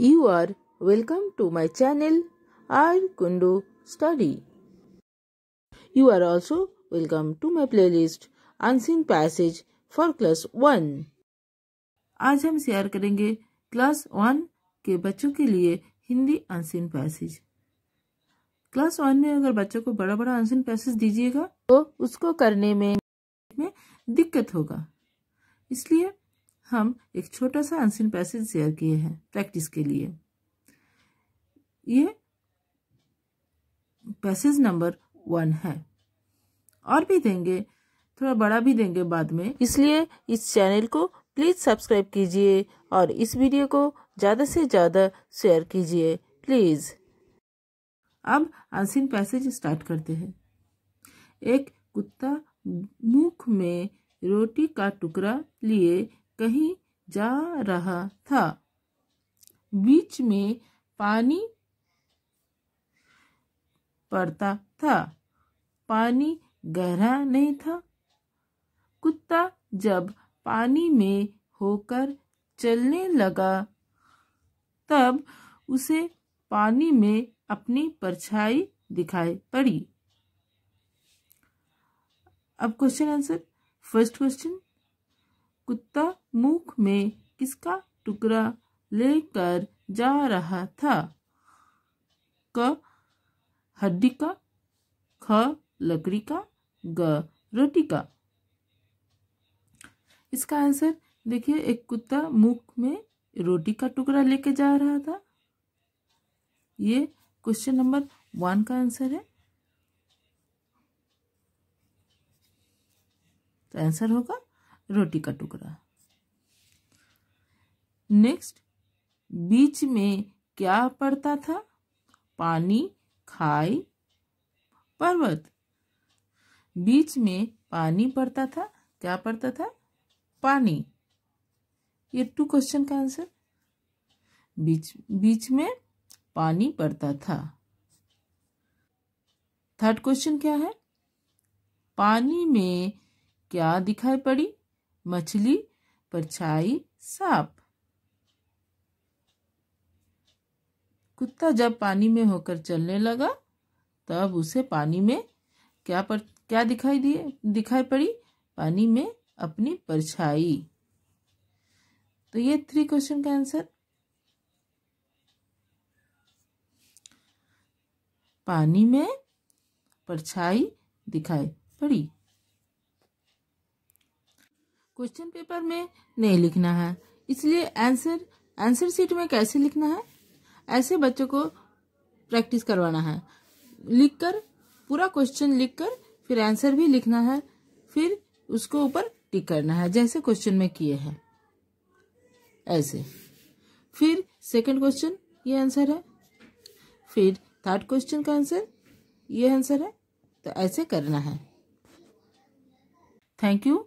you are welcome to my channel R कुंडो study you are also welcome to my playlist unseen passage for class one आज हम share करेंगे class one के बच्चों के लिए Hindi unseen passage class one में अगर बच्चों को बड़ा बड़ा अनसीन पैसेज दीजिएगा तो उसको करने में दिक्कत होगा इसलिए हम एक छोटा सा अनसिन पैसेज शेयर किए हैं प्रैक्टिस के लिए ये पैसेज नंबर वन है और भी देंगे थोड़ा बड़ा भी देंगे बाद में इसलिए इस चैनल को प्लीज़ सब्सक्राइब कीजिए और इस वीडियो को ज़्यादा से ज़्यादा शेयर कीजिए प्लीज़ अब अनसिन पैसेज स्टार्ट करते हैं एक कुत्ता मुख में रोटी का टुकड़ा लिए कहीं जा रहा था बीच में पानी पड़ता था पानी गहरा नहीं था कुत्ता जब पानी में होकर चलने लगा तब उसे पानी में अपनी परछाई दिखाई पड़ी अब क्वेश्चन आंसर फर्स्ट क्वेश्चन कुत्ता मुख में किसका टुकड़ा लेकर जा रहा था क हड्डी का ख लकड़ी का ग रोटी का इसका आंसर देखिए एक कुत्ता मुख में रोटी का टुकड़ा लेके जा रहा था ये क्वेश्चन नंबर वन का आंसर है तो आंसर होगा रोटी का टुकड़ा नेक्स्ट बीच में क्या पड़ता था पानी खाई पर्वत बीच में पानी पड़ता था क्या पड़ता था पानी ये टू क्वेश्चन का आंसर बीच बीच में पानी पड़ता था थर्ड क्वेश्चन क्या है पानी में क्या दिखाई पड़ी मछली परछाई सांप कुत्ता जब पानी में होकर चलने लगा तब उसे पानी में क्या पर क्या दिखाई दिए दिखाई पड़ी पानी में अपनी परछाई तो ये थ्री क्वेश्चन का आंसर पानी में परछाई दिखाई पड़ी क्वेश्चन पेपर में नहीं लिखना है इसलिए आंसर आंसर सीट में कैसे लिखना है ऐसे बच्चों को प्रैक्टिस करवाना है लिखकर पूरा क्वेश्चन लिखकर फिर आंसर भी लिखना है फिर उसको ऊपर टिक करना है जैसे क्वेश्चन में किए हैं ऐसे फिर सेकंड क्वेश्चन ये आंसर है फिर थर्ड क्वेश्चन का आंसर ये आंसर है तो ऐसे करना है थैंक यू